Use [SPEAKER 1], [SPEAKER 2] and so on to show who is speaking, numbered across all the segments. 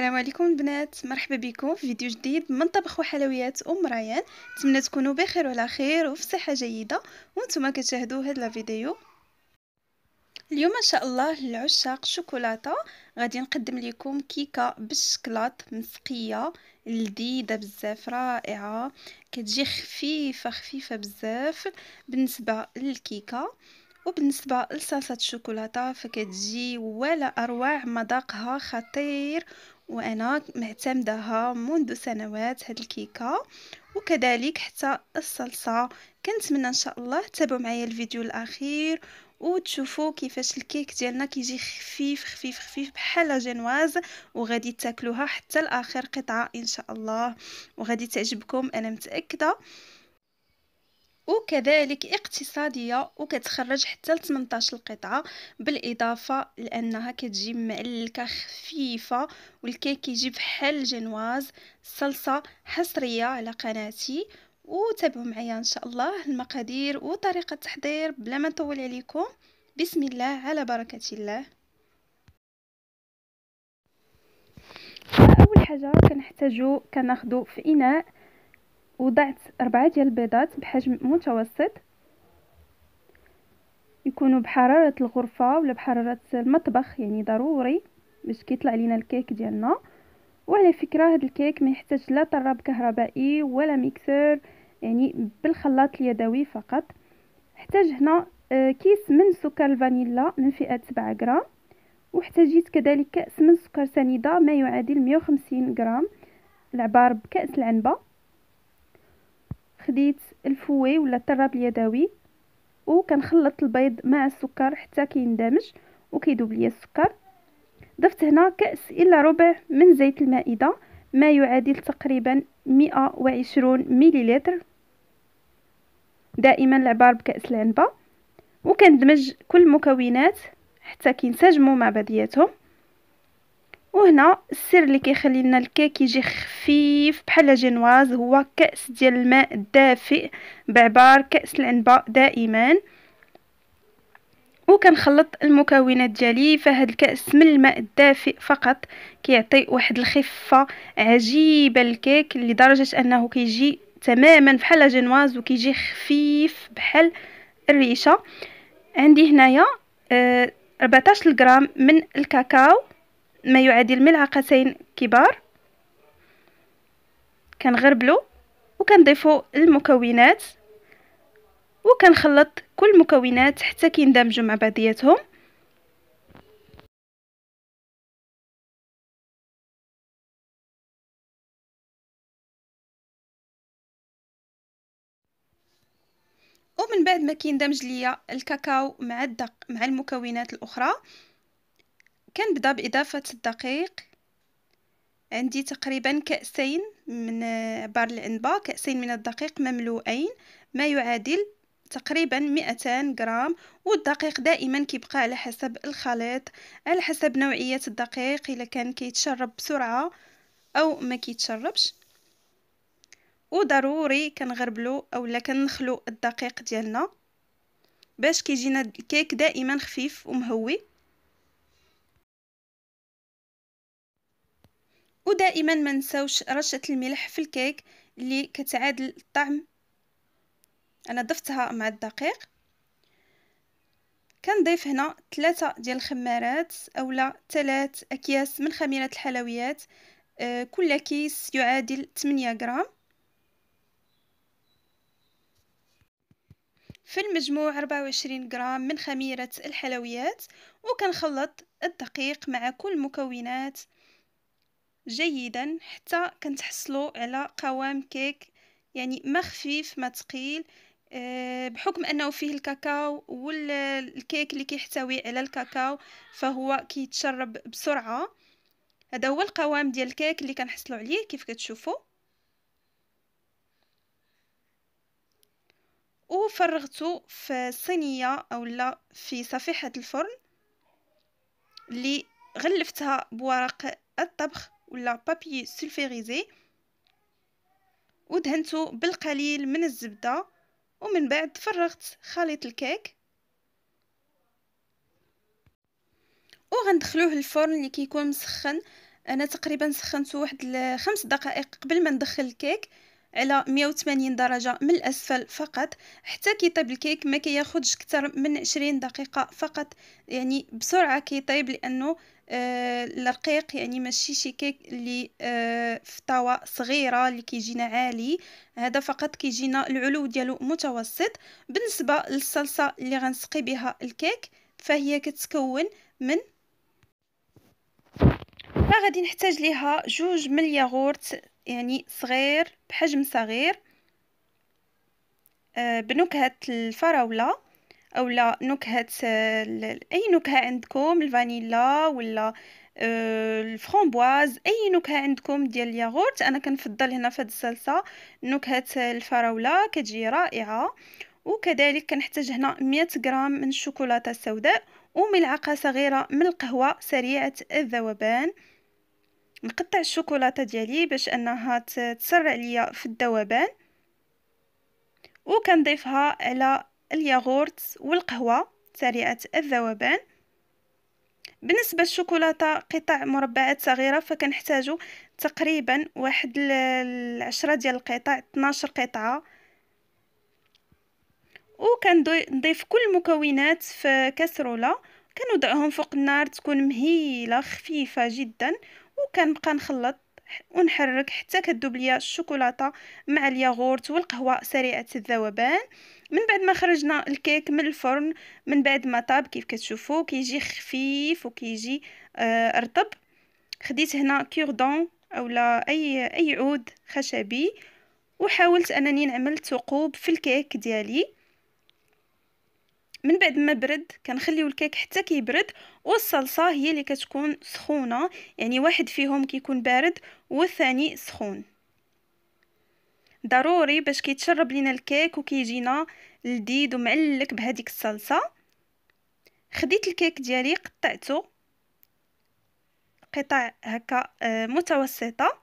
[SPEAKER 1] السلام عليكم البنات مرحبا بكم في فيديو جديد من طبخ وحلويات ام ريان نتمنى تكونوا بخير وعلى خير وفي صحه جيده وانتم كتشاهدوا هاد لا فيديو اليوم ان شاء الله للعشاق شوكولاته غادي نقدم لكم كيكه بالشكلاط مسقيه لذيذه بزاف رائعه كتجي خفيفه خفيفه بزاف بالنسبه للكيكه وبالنسبه لصلصه الشوكولاته فكتجي ولا اروع مذاقها خطير وانا معتمداها منذ سنوات هاد الكيكه وكذلك حتى الصلصه كنتمنى ان شاء الله تابعوا معايا الفيديو الاخير وتشوفوا كيفاش الكيك ديالنا كيجي خفيف خفيف خفيف بحال جنواز وغادي تاكلوها حتى الاخر قطعه ان شاء الله وغادي تعجبكم انا متاكده وكذلك اقتصاديه وكتخرج حتى ل 18 قطعه بالاضافه لانها كتجي معلكه خفيفه والكيك كيجي بحال الجنواز صلصه حصريه على قناتي وتابعوا معايا ان شاء الله المقادير وطريقه التحضير بلا ما نطول عليكم بسم الله على بركه الله اول حاجه كنحتاجو كناخدو في اناء وضعت أربعة ديال البيضات بحجم متوسط يكونوا بحرارة الغرفة ولا بحرارة المطبخ يعني ضروري باش كيطلع لينا الكيك ديالنا وعلى فكرة هاد الكيك ما يحتاج لا طراب كهربائي ولا ميكسر يعني بالخلاط اليدوي فقط احتاج هنا آه، كيس من سكر الفانيلا من فئة 7 غرام واحتاجيت كذلك كأس من سكر سنيدة ما يعادل 150 غرام العبار بكأس العنبة خديت الفوي ولا التراب اليدوي وكنخلط البيض مع السكر حتى كيندمج وكيذوب ليا السكر ضفت هنا كأس إلا ربع من زيت المائدة ما يعادل تقريبا 120 مليلتر دائما العبار بكأس العنبة وكندمج كل المكونات حتى كينسجموا مع بعضياتهم وهنا السر اللي كيخلي لنا الكيك يجي خفيف بحال لا جينواز هو كاس ديال الماء الدافئ بعبار كاس العنبه دائما وكنخلط المكونات ديالي فهاد الكاس من الماء الدافئ فقط كيعطي واحد الخفه عجيبه للكيك لدرجه انه كيجي تماما بحال جنواز وكيجي خفيف بحال الريشه عندي هنايا 14 آه، غرام من الكاكاو ما يعادل ملعقتين كبار كنغربلو وكنضيفو المكونات وكنخلط كل المكونات حتى كيندمجوا مع بعضياتهم ومن بعد ما كيندمج ليا الكاكاو مع الدق مع المكونات الاخرى كنبدا باضافه الدقيق عندي تقريبا كاسين من آه، بار العنبه كاسين من الدقيق مملوءين ما يعادل تقريبا 200 غرام والدقيق دائما كيبقى على حسب الخليط على حسب نوعيه الدقيق الا كان كيتشرب بسرعه او ما كيتشربش وضروري كنغربلو اولا كنخلو الدقيق ديالنا باش كيجينا الكيك دائما خفيف ومهوي ودائما ما نساوش رشه الملح في الكيك اللي كتعادل الطعم انا ضفتها مع الدقيق كنضيف هنا ثلاثة ديال الخمارات اولا ثلاث اكياس من خميره الحلويات آه، كل كيس يعادل 8 غرام في المجموع 24 غرام من خميرة الحلويات وكنخلط الدقيق مع كل المكونات جيدا حتى كنتحصلوا على قوام كيك يعني ما خفيف ما ثقيل آه، بحكم انه فيه الكاكاو والكيك اللي كيحتوي على الكاكاو فهو كيتشرب بسرعه هذا هو القوام ديال الكيك اللي كنحصلوا عليه كيف كتشوفوا وفرغته في صينيه اولا في صفيحه الفرن اللي غلفتها بورق الطبخ ولا بابي سلفيريزي ودهنته بالقليل من الزبدة ومن بعد فرغت خليط الكيك وغندخلوه الفرن اللي كيكون مسخن انا تقريبا سخنته واحد خمس دقائق قبل ما ندخل الكيك على 180 درجة من الأسفل فقط حتى كيطيب الكيك ما كياخدش كتر من 20 دقيقة فقط يعني بسرعة كيطيب لأنه آه الرقيق يعني ماشي شي كيك اللي آه في طاوة صغيرة اللي كيجينا عالي هذا فقط كيجينا العلو ديالو متوسط بالنسبة للصلصة اللي غنسقي بها الكيك فهي كتكون من فغادي نحتاج ليها جوج من الياغورت يعني صغير بحجم صغير آه، بنكهة الفراولة أو لا نكهة أي نكهة عندكم الفانيلا ولا آه، الفرامبواز أي نكهة عندكم ديال الياغورت أنا كنفضل هنا في هاد الصلصة نكهة الفراولة كتجي رائعة وكذلك كنحتاج هنا 100 غرام من الشوكولاتة السوداء وملعقة صغيرة من القهوة سريعة الذوبان نقطع الشوكولاته ديالي باش انها تسرع ليا في الذوبان وكنضيفها على الياغورت والقهوه سريعه الذوبان بالنسبه للشوكولاته قطع مربعات صغيره فكنحتاجو تقريبا واحد العشرة ديال القطع 12 قطعه وكنضيف كل المكونات في كسرولة كنوضعهم فوق النار تكون مهيله خفيفه جدا وكنبقى نخلط ونحرك حتى كدوب ليا الشوكولاته مع الياغورت والقهوه سريعه الذوبان من بعد ما خرجنا الكيك من الفرن من بعد ما طاب كيف كتشوفوا كيجي خفيف وكيجي آه رطب خديت هنا كيردون اولا اي اي عود خشبي وحاولت انني نعمل ثقوب في الكيك ديالي من بعد ما برد كنخليو الكيك حتى كيبرد والصلصه هي اللي كتكون سخونه يعني واحد فيهم كيكون بارد والثاني سخون ضروري باش كيتشرب لينا الكيك وكيجينا لذيذ ومعلك بهذيك الصلصه خديت الكيك ديالي قطعته قطع هكا آه، متوسطه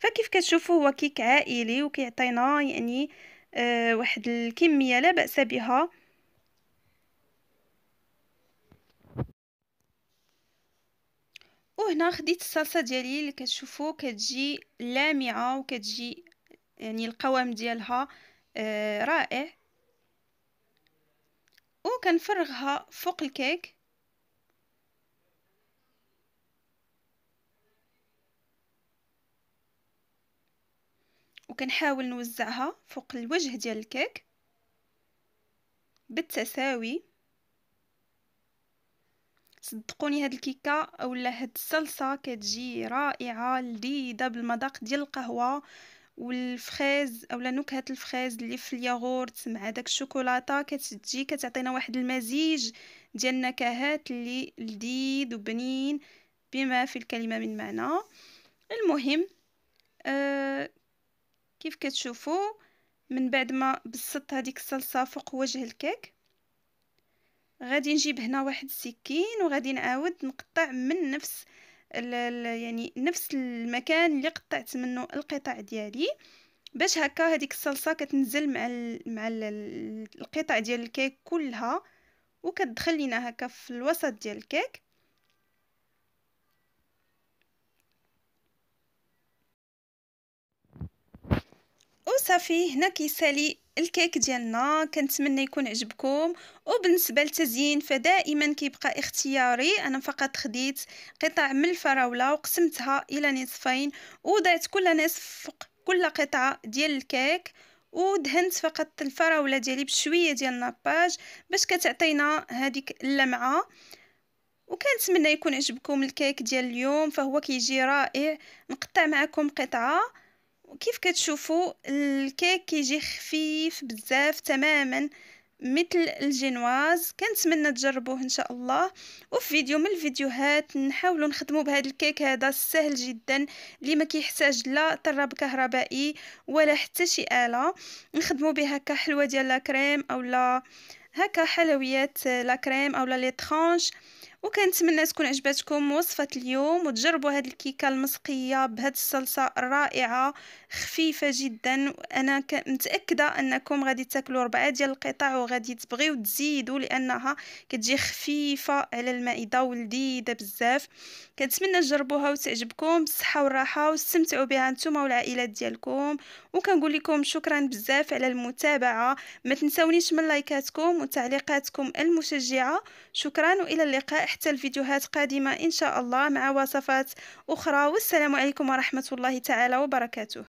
[SPEAKER 1] فكيف كتشوفوا هو كيك عائلي وكيعطينا يعني آه، واحد الكمية لا بأس بها وهنا خديت الصلصه ديالي اللي كتشوفوا كتجي لامعه وكتجي يعني القوام ديالها آه رائع وكنفرغها فوق الكيك وكنحاول نوزعها فوق الوجه ديال الكيك بالتساوي صدقوني هاد الكيكه اولا هاد الصلصه كتجي رائعه لذيذه بالمذاق ديال القهوه والفخيز اولا نكهه الفخيز اللي في الياغورت مع داك الشوكولاته كتجي كتعطينا واحد المزيج ديال النكهات اللي لذيذ وبنين بما في الكلمه من معنى المهم آه كيف كتشوفوا من بعد ما بسطت هذيك الصلصه فوق وجه الكيك غادي نجيب هنا واحد السكين وغادي نعاود نقطع من نفس يعني نفس المكان اللي قطعت منه القطع ديالي باش هكا هذيك الصلصه كتنزل مع ال مع ال القطع ديال الكيك كلها وكتدخل لينا هكا في الوسط ديال الكيك وصافي هنا كيسالي الكيك ديالنا كنتمنى يكون عجبكم وبالنسبه للتزيين فدائما كيبقى اختياري انا فقط خديت قطع من الفراوله وقسمتها الى نصفين وضعت كل نصف فوق كل قطعه ديال الكيك ودهنت فقط الفراوله ديالي بشويه ديال الناباج باش كتعطينا هذيك اللمعه وكنتمنى يكون عجبكم الكيك ديال اليوم فهو كيجي رائع نقطع معكم قطعه وكيف كتشوفوا الكيك كيجي خفيف بزاف تماما مثل الجينواز كنتمنى تجربوه ان شاء الله وفي فيديو من الفيديوهات نحاولوا نخدموا بهذا الكيك هذا سهل جدا اللي ما كيحتاج لا طراب كهربائي ولا حتى شي اله نخدموا بها هكا حلوه ديال لا كريم اولا هكا حلويات لا كريم اولا لي ترانش وكنتمنى تكون عجبتكم وصفه اليوم وتجربوا هذه الكيكه المسقيه بهذه الصلصه الرائعه خفيفه جدا انا متاكده انكم غادي تاكلوا ربعه ديال القطع وغادي تبغيو تزيدوا لانها كتجي خفيفه على المائده ولذيذه بزاف كنتمنى تجربوها وتعجبكم بالصحه والراحه واستمتعوا بها نتوما والعائلات ديالكم وكنقول لكم شكرا بزاف على المتابعه ما تنسونيش من لايكاتكم وتعليقاتكم المشجعه شكرا والى اللقاء حتى الفيديوهات قادمة إن شاء الله مع وصفات أخرى والسلام عليكم ورحمة الله تعالى وبركاته